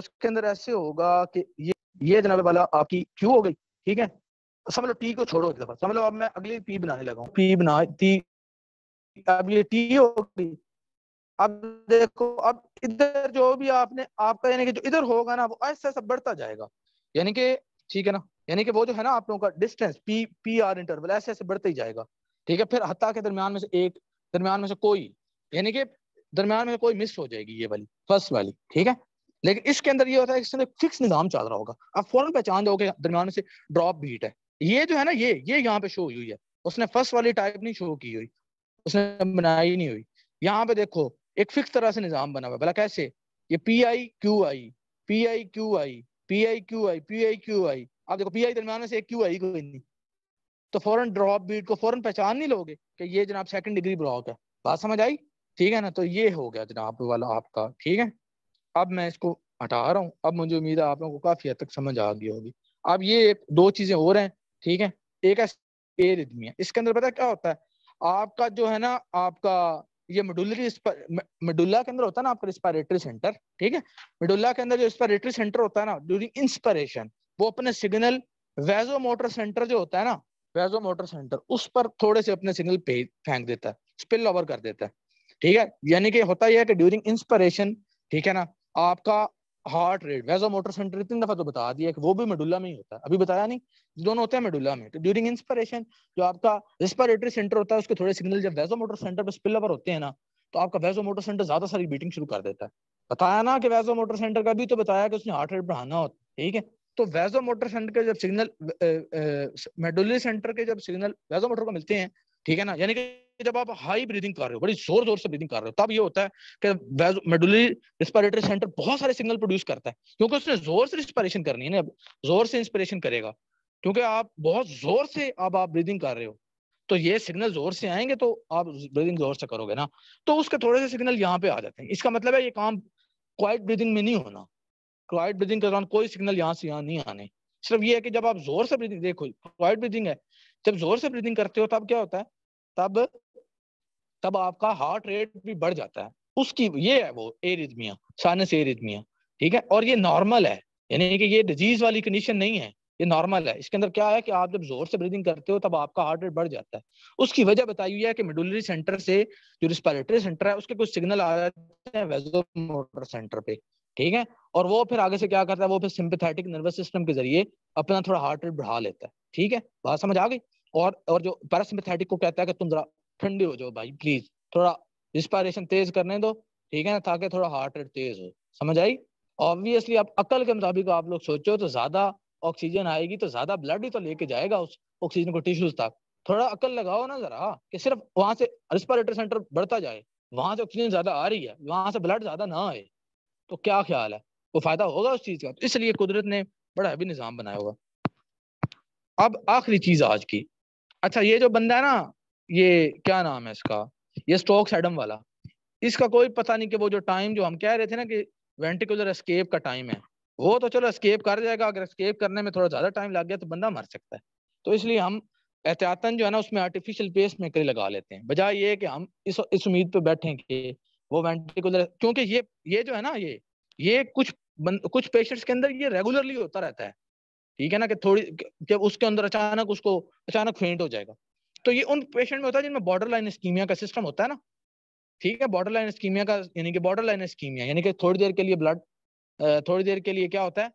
उसके अंदर ऐसे होगा कि ये ये जनाबे वाला आपकी क्यू हो गई ठीक है समझ लो टी को छोड़ो एक दफा समझ लो अब मैं अगली पी बनाने लगा हूँ पी बना टी अब ये टी हो गई अब देखो अब इधर जो भी आपने आपका यानी कि जो इधर होगा ना वो ऐसा ऐसा बढ़ता जाएगा यानी कि ठीक है ना यानी कि वो जो है ना आप लोगों का distance P P R interval ऐसे ऐसे बढ़ते ही जाएगा ठीक है फिर हत्या के दरमियान में से एक दरमियान में से कोई यानी कि दरमियान में कोई मिस हो जाएगी ये वाली फर्स्ट वाली ठीक है लेकिन इसके अंदर ये होता है इसके फिक्स निजाम चल रहा होगा आप फौरन पहचान दोगे दरमियान से ड्रॉप बीट है ये जो है ना ये ये यहाँ पे शो हुई है उसने फर्स्ट वाली टाइप नहीं शो की हुई उसने बनाई नहीं हुई यहाँ पे देखो एक फिक्स तरह से निजाम बना हुआ भला कैसे ये P I Q I P I Q I P I Q I P I Q I आप देखो पी आई दरमियान से एक क्यू आई कोई नहीं तो फौरन ड्रॉप बीट को फौरन पहचान नहीं लोगे कि ये जनाब सेकंड डिग्री ब्लॉक है बात समझ आई ठीक है ना तो ये हो गया जनाब वाला आपका ठीक है अब मैं इसको हटा रहा हूँ अब मुझे उम्मीद है आप लोगों को काफी हद तक समझ आ गई होगी अब ये एक दो चीजें हो रहे हैं ठीक है एक है एरिदमिया इसके अंदर पता क्या होता है आपका जो है ना आपका ये मेडुलरी मेडुल्ला के अंदर होता है ना आपका रिस्पायरेटरी सेंटर ठीक है मेडुल्ला के अंदर जो रिस्पायरेटरी सेंटर होता है ना ड्यूरिंग इंस्पिरेशन वो अपने सिग्नल वेजो मोटर सेंटर जो होता है ना वेजो मोटर सेंटर उस पर थोड़े से अपने सिग्नल फेंक देता है स्पिल ओवर कर देता है ठीक है यानी कि होता यह है कि ड्यूरिंग इंस्पिरेशन ठीक है ना आपका हार्ट रेट वैसा मोटर सेंटर इतनी दफा तो बता दिया कि वो भी मेडुला में ही होता है अभी बताया नहीं दोनों होते हैं मेडुला में तो ड्यूरिंग इंस्पिरेशन जो आपका रेस्पिरेटरी सेंटर होता है उसके थोड़े सिग्नल जब वैसो मोटर सेंटर पर स्पिल ओवर होते हैं ना तो आपका वैसो मोटर सेंटर ज्यादा सारी बीटिंग शुरू कर देता है बताया ना कि वैसो मोटर सेंटर का भी तो बताया कि उसने हार्ट रेट बढ़ाना होता है ठीक है तो वैसो मोटर सेंटर के जब सिग्नल मेडुलरी सेंटर के जब सिग्नल वैसो मोटर को मिलते हैं ठीक है ना यानी कि जब आप हाई ब्रीदिंग कर रहे हो बड़ी जोर जोर से ब्रीदिंग कर रहे हो तब ये होता है कि मेडुलरी रिस्पायरेटरी सेंटर बहुत सारे सिग्नल प्रोड्यूस करता है क्योंकि उसने जोर से रिस्पायरेशन करनी है ना जोर से इंस्पिरेशन करेगा क्योंकि आप बहुत जोर से अब आप ब्रीदिंग कर रहे हो तो ये सिग्नल जोर से आएंगे तो आप ब्रीदिंग जोर से करोगे ना तो उसके थोड़े से सिग्नल यहाँ पे आ जाते हैं इसका मतलब है ये काम क्वाइट ब्रीदिंग में नहीं होना क्वाइट ब्रीदिंग के दौरान कोई सिग्नल यहाँ से यहाँ नहीं आने सिर्फ ये है कि जब आप जोर से ब्रीदिंग देखो क्वाइट ब्रीदिंग है जब जोर से ब्रीदिंग करते हो तब क्या होता है तब तब आपका हार्ट रेट भी बढ़ जाता है उसकी ये है वो एरिदमिया साइनस एरिदमिया ठीक है और ये नॉर्मल है यानी कि ये डिजीज वाली कंडीशन नहीं है ये नॉर्मल है इसके अंदर क्या है कि आप जब जोर से ब्रीदिंग करते हो तब आपका हार्ट रेट बढ़ जाता है उसकी वजह बताई हुई है कि मेडुलरी सेंटर से जो रिस्पायरेटरी सेंटर है उसके कुछ सिग्नल आ जाते हैं वेजोमोटर सेंटर पे ठीक है और वो फिर आगे से क्या करता है वो फिर सिंपथेटिक नर्वस सिस्टम के जरिए अपना थोड़ा हार्ट रेट बढ़ा लेता है ठीक है बात समझ आ गई और और जो पैरासिम्पथेटिक को कहता है कि तुम जरा ठंडे हो जाओ भाई प्लीज थोड़ा रिस्पायरेशन तेज करने दो ठीक है ना ताकि थोड़ा हार्ट रेट तेज हो समझ आई ऑब्वियसली आप अकल के मुताबिक आप लोग सोचो तो ज्यादा ऑक्सीजन आएगी तो ज्यादा ब्लड ही तो लेके जाएगा उस ऑक्सीजन को टिश्यूज तक थोड़ा अकल लगाओ ना जरा कि सिर्फ वहां से रिस्पायरेटरी सेंटर बढ़ता जाए वहां से ऑक्सीजन ज्यादा आ रही है वहां से ब्लड ज्यादा ना आए तो क्या ख्याल है वो फायदा होगा उस चीज का तो इसलिए कुदरत ने बड़ा हैवी निज़ाम बनाया होगा अब आखिरी चीज आज की अच्छा ये जो बंदा है ना ये क्या नाम है इसका ये स्टोक्स एडम वाला इसका कोई पता नहीं कि वो जो टाइम जो हम कह रहे थे ना कि वेंटिकुलर एस्केप का टाइम है वो तो चलो एस्केप कर जाएगा अगर एस्केप करने में थोड़ा ज्यादा टाइम लग गया तो बंदा मर सकता है तो इसलिए हम एहतियातन जो है ना उसमें आर्टिफिशियल पेस मेकर लगा लेते हैं बजाय ये कि हम इस इस उम्मीद पे बैठे कि वो वेंटिकुलर क्योंकि ये ये जो है ना ये ये कुछ बन, कुछ पेशेंट्स के अंदर ये रेगुलरली होता रहता है ठीक है ना कि थोड़ी जब उसके अंदर अचानक उसको अचानक फेंट हो जाएगा तो ये उन पेशेंट में होता है जिनमें बॉर्डर लाइन स्कीमिया का सिस्टम होता है ना ठीक है बॉर्डर लाइन स्कीमिया का यानी कि बॉर्डर लाइन स्कीमिया यानी कि थोड़ी देर के लिए ब्लड थोड़ी देर के लिए क्या होता है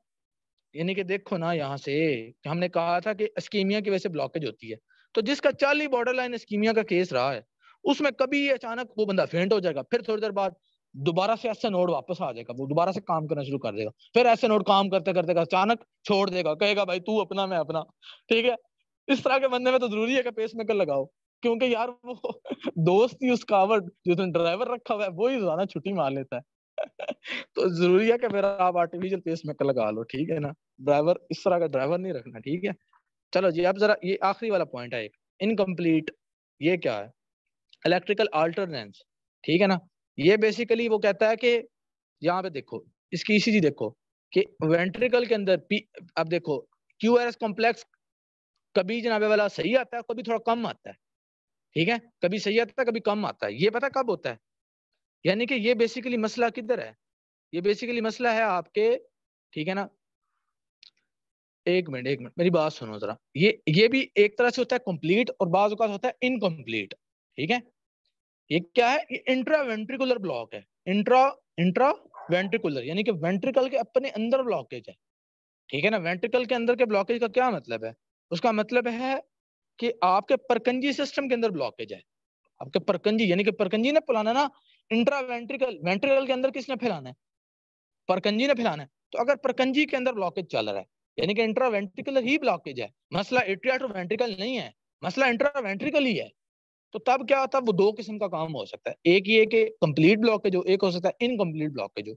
यानी कि देखो ना यहाँ से हमने कहा था कि स्कीमिया की वजह से ब्लॉकेज होती है तो जिसका ही बॉर्डर लाइन स्कीमिया का केस रहा है उसमें कभी अचानक वो बंदा फेंट हो जाएगा फिर थोड़ी देर बाद दोबारा से ऐसे नोड वापस आ जाएगा वो दोबारा से काम करना शुरू कर देगा फिर ऐसे नोड काम करते करते अचानक छोड़ देगा कहेगा भाई तू अपना मैं अपना ठीक है इस तरह के बंदे में तो जरूरी है कि पेस मेकर लगाओ क्योंकि यार वो दोस्त ही उस कावट जिसने ड्राइवर रखा हुआ है वो ही ज्यादा छुट्टी मार लेता है तो जरूरी है कि फिर आप आर्टिफिशियल पेस मेकर लगा लो ठीक है ना ड्राइवर इस तरह का ड्राइवर नहीं रखना ठीक है चलो जी अब जरा ये आखिरी वाला पॉइंट है एक इनकम्प्लीट ये क्या है इलेक्ट्रिकल अल्टरनेंस ठीक है ना ये बेसिकली वो कहता है कि यहाँ पे देखो इसकी इसी देखो कि वेंट्रिकल के अंदर पी अब देखो क्यू आर एस कॉम्प्लेक्स कभी जनाबे वाला सही आता है कभी थोड़ा कम आता है ठीक है कभी सही आता है कभी कम आता है ये पता कब होता है यानी कि ये बेसिकली मसला किधर है ये बेसिकली मसला है आपके ठीक है ना एक मिनट एक मिनट मेरी बात सुनो जरा ये ये भी एक तरह से होता है कंप्लीट और बाज होता है इनकम्प्लीट ठीक है ये क्या है ये इंट्रा वेंट्रिकुलर ब्लॉक है इंट्रा इंट्रा वेंट्रिकुलर यानी कि वेंट्रिकल के अपने अंदर ब्लॉकेज है ठीक है ना वेंट्रिकल के अंदर के ब्लॉकेज का क्या मतलब है उसका मतलब है कि आपके परकंजी सिस्टम के अंदर ब्लॉकेज है आपके परकंजी यानी कि परकंजी ने फैलाना ना इंट्रा वेंट्रिकल वेंट्रिकल के अंदर किसने फैलाना है परकंजी ने फैलाना है तो अगर परकंजी के अंदर ब्लॉकेज चल रहा है यानी कि इंट्रा वेंट्रिकल ही ब्लॉकेज है मसला एट्रिया टू वेंट्रिकल नहीं है मसला इंट्रा वेंट्रिकल ही है तो तब क्या तब वो दो किस्म का काम हो सकता है एक ये कि कंप्लीट ब्लॉकेज हो एक हो सकता है इनकम्प्लीट ब्लॉकेज हो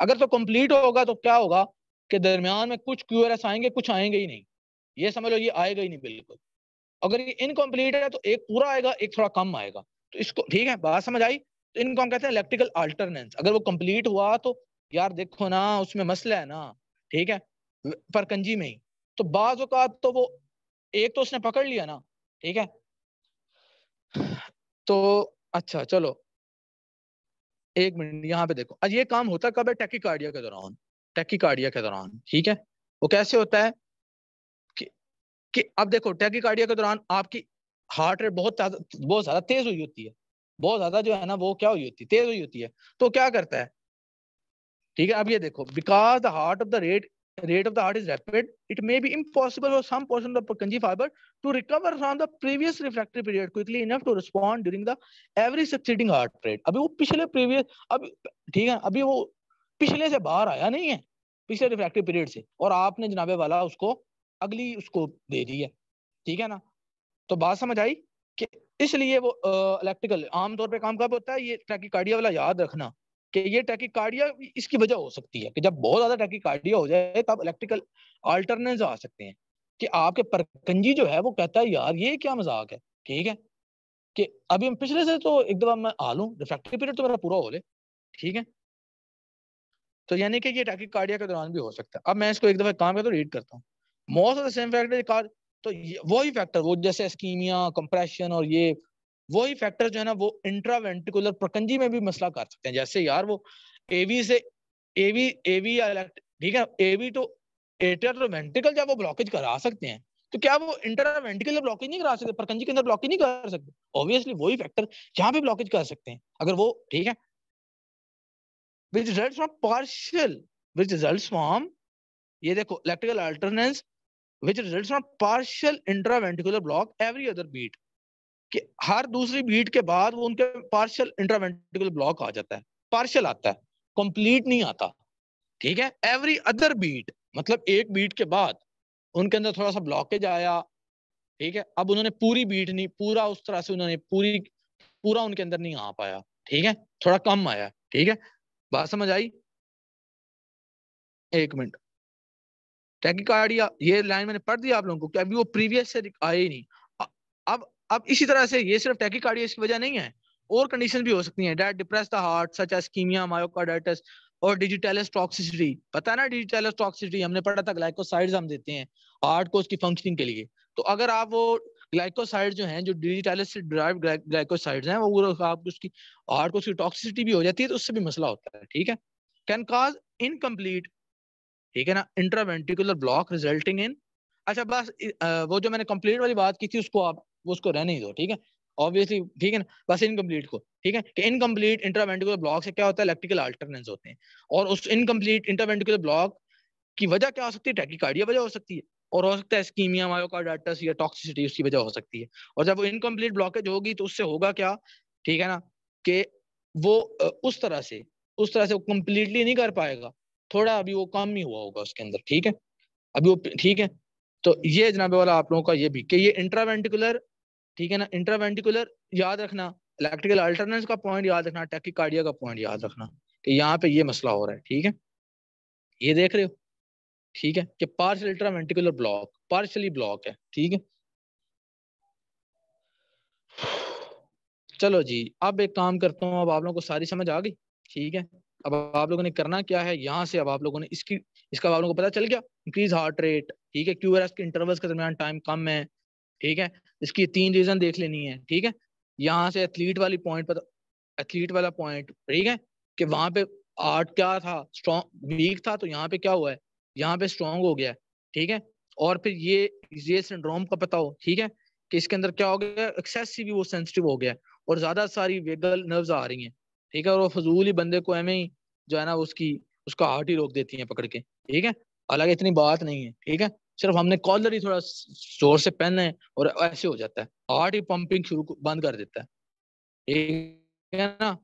अगर तो कंप्लीट होगा तो क्या होगा कि दरमियान में कुछ क्यूआरएस आएंगे कुछ आएंगे ही नहीं ये समझ लो ये आएगा ही नहीं बिल्कुल अगर ये इनकम्प्लीट है तो एक पूरा आएगा एक थोड़ा कम आएगा तो इसको ठीक है बात समझ आई तो इनको हम कहते हैं इलेक्ट्रिकल अल्टरनेंस अगर वो कंप्लीट हुआ तो यार देखो ना उसमें मसला है ना ठीक है पर कंजी में ही तो बाज तो वो एक तो उसने पकड़ लिया ना ठीक है तो अच्छा चलो एक मिनट यहाँ पे देखो आज ये काम होता कब है टेकिकार्डिया के दौरान टेकिकार्डिया के दौरान ठीक है वो कैसे होता है कि अब देखो टैकी कार्डिया के दौरान आपकी हार्ट रेट बहुत बहुत ज्यादा तेज हुई होती है बहुत ज्यादा जो है ना वो क्या हुई होती है तेज हुई होती है तो क्या करता है ठीक है अब ये देखो because the heart of the rate rate of the heart is rapid it may be impossible for some portion of कंजी fibre to recover from the previous refractory period quickly enough to respond during the every succeeding heart rate अभी वो पिछले प्रीवियस अभी ठीक है अभी वो पिछले से बाहर आया नहीं है पिछले रिफ्रैक्टरी पीरियड से और आपने जनाबे वाला उसको अगली उसको दे दी है ठीक है ना तो बात समझ आई कि इसलिए वो इलेक्ट्रिकल आमतौर पर काम कब होता है ये टैकिकार्डिया वाला याद रखना कि ये टैकिकार्डिया इसकी वजह हो सकती है कि जब बहुत ज्यादा टैकिकार्डिया हो जाए तब इलेक्ट्रिकल अल्टरनेट आ सकते हैं कि आपके परकंजी जो है वो कहता है यार ये क्या मजाक है ठीक है कि अभी हम पिछले से तो एक दफा मैं आ लूँ रिफ्रैक्टिव पीरियड तो मेरा पूरा हो ले ठीक है तो यानी कि ये टैकिकार्डिया के दौरान भी हो सकता है अब मैं इसको एक दफा काम कर तो रीड करता हूँ most of the same factor तो वही फैक्टर वो जैसे स्कीमिया कंप्रेशन और ये वही फैक्टर जो है ना वो इंट्रावेंटिकुलर प्रकंजी में भी मसला कर सकते हैं जैसे यार वो एवी से एवी एवी ठीक है एवी तो एटर तो जब वो ब्लॉकेज करा सकते हैं तो क्या वो इंटरवेंटिकुलर ब्लॉकेज नहीं करा सकते प्रकंजी के अंदर ब्लॉकेज नहीं कर सकते ऑब्वियसली वही फैक्टर यहाँ पे ब्लॉकेज कर सकते हैं अगर वो ठीक है which result from partial which result from ये देखो electrical alternance which results from partial intraventricular block every other beat कि हर दूसरी बीट के बाद वो उनके पार्शियल इंट्रावेंट्रिकुलर ब्लॉक आ जाता है पार्शियल आता है कंप्लीट नहीं आता ठीक है एवरी अदर बीट मतलब एक बीट के बाद उनके अंदर थोड़ा सा ब्लॉकेज आया ठीक है अब उन्होंने पूरी बीट नहीं पूरा उस तरह से उन्होंने पूरी पूरा उनके अंदर नहीं आ पाया ठीक है थोड़ा कम आया ठीक है बात समझ आई एक मिनट टेकिकार्डिया ये लाइन मैंने पढ़ दिया आप लोगों को अभी वो प्रीवियस से आए ही नहीं अब अब इसी तरह से ये सिर्फ टेकिकार्डिया इसकी वजह नहीं है और कंडीशन भी हो सकती है that depress the heart such ischaemia myocarditis और डिजिटेलस टॉक्सिसिटी पता ना डिजिटेलस टॉक्सिसिटी हमने पढ़ा था ग्लाइकोसाइड्स हम देते हैं हार्ट को उसकी फंक्शनिंग के लिए तो अगर आप वो ग्लाइकोसाइड जो हैं जो डिजिटेलस से ड्राइव ग्लाइकोसाइड्स हैं वो आप उसकी हार्ट को उसकी टॉक्सिसिटी भी हो जाती है तो उससे भी मसला होता है ठीक है कैन कॉज इनकम्प्लीट ठीक है ना इंट्रावेंटिकुलर ब्लॉक रिजल्टिंग इन अच्छा बस वो जो मैंने कंप्लीट वाली बात की थी उसको आप उसको रहने ही दो ठीक है ऑब्वियसली ठीक है ना बस इनकम्प्लीट को ठीक है कि इनकम्प्लीट इंट्रावेंटिकुलर ब्लॉक से क्या होता है इलेक्ट्रिकल अल्टरनेंस होते हैं और उस इनकम्प्लीट इंटरवेंटिकुलर ब्लॉक की वजह क्या हो सकती है टैकिकार्डिया वजह हो सकती है और हो सकता है स्कीमिया मायोकार्डाइटिस या टॉक्सिसिटी उसकी वजह हो सकती है और जब वो इनकम्प्लीट ब्लॉकेज होगी तो उससे होगा क्या ठीक है ना कि वो उस तरह से उस तरह से वो कम्प्लीटली नहीं कर पाएगा थोड़ा अभी वो कम ही हुआ होगा उसके अंदर ठीक है अभी वो ठीक है तो ये जनाबे वाला आप लोगों का ये भी कि ये इंट्रावेंटिकुलर ठीक है ना इंट्रावेंटिकुलर याद रखना इलेक्ट्रिकल अल्टरनेंस का पॉइंट याद रखना टैकिकार्डिया का पॉइंट याद रखना कि यहाँ पे ये मसला हो रहा है ठीक है ये देख रहे हो ठीक है कि partial intraventricular block partially block है ठीक है चलो जी अब एक काम करता हूँ अब आप लोगों को सारी समझ आ गई ठीक है अब आप लोगों ने करना क्या है यहाँ से अब आप लोगों ने इसकी इसका आप लोगों को पता चल गया इंक्रीज हार्ट रेट ठीक है क्यू के इंटरवल्स के दरमियान टाइम कम है ठीक है इसकी तीन रीजन देख लेनी है ठीक है यहाँ से एथलीट वाली पॉइंट पर एथलीट वाला पॉइंट ठीक है कि वहां पे आर्ट क्या था स्ट्रॉन्ग वीक था तो यहाँ पे क्या हुआ है यहाँ पे स्ट्रॉन्ग हो गया ठीक है और फिर ये ये सिंड्रोम का पता हो ठीक है कि इसके अंदर क्या हो गया एक्सेसिव वो सेंसिटिव हो गया और ज्यादा सारी वेगल नर्व्स आ रही हैं ठीक है और वो फजूल ही बंदे को एम जो है ना उसकी उसका हार्ट ही रोक देती है पकड़ के ठीक है हालांकि इतनी बात नहीं है ठीक है सिर्फ हमने कॉलर ही थोड़ा जोर से पहनना है और ऐसे हो जाता है हार्ट ही पंपिंग शुरू बंद कर देता है ठीक है ना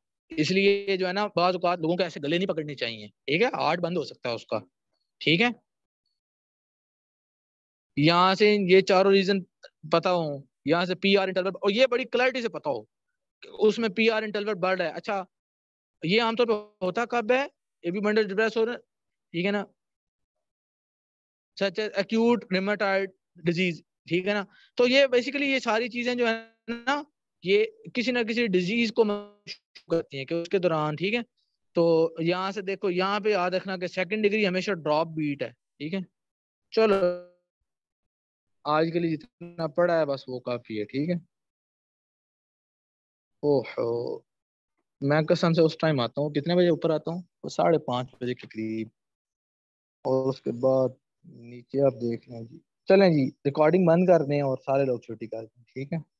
इसलिए जो है ना बाज लोगों को ऐसे गले नहीं पकड़ने चाहिए ठीक है हार्ट बंद हो सकता है उसका ठीक है यहाँ से ये चारों रीजन पता हो यहाँ से पी आर इंटरवल और ये बड़ी क्लैरिटी से पता हो उसमें पी आर इंटरवर्ट बढ़ रहा है अच्छा ये आमतौर पर होता कब है ये भी मंडल डिप्रेस हो रहा है ठीक है ना सच एक्यूट रिमेटाइड डिजीज ठीक है ना तो ये बेसिकली ये सारी चीजें जो है ना ये किसी ना किसी डिजीज को करती है कि उसके दौरान ठीक है तो यहाँ से देखो यहाँ पे याद रखना कि सेकंड डिग्री हमेशा ड्रॉप बीट है ठीक है चलो आज के लिए जितना पढ़ा है बस वो काफी है ठीक है ओहो मैं कसम से उस टाइम आता हूँ कितने बजे ऊपर आता हूँ तो साढ़े पाँच बजे के करीब और उसके बाद नीचे आप देख लें जी चलें जी रिकॉर्डिंग बंद कर दें और सारे लोग छुट्टी कर दें ठीक है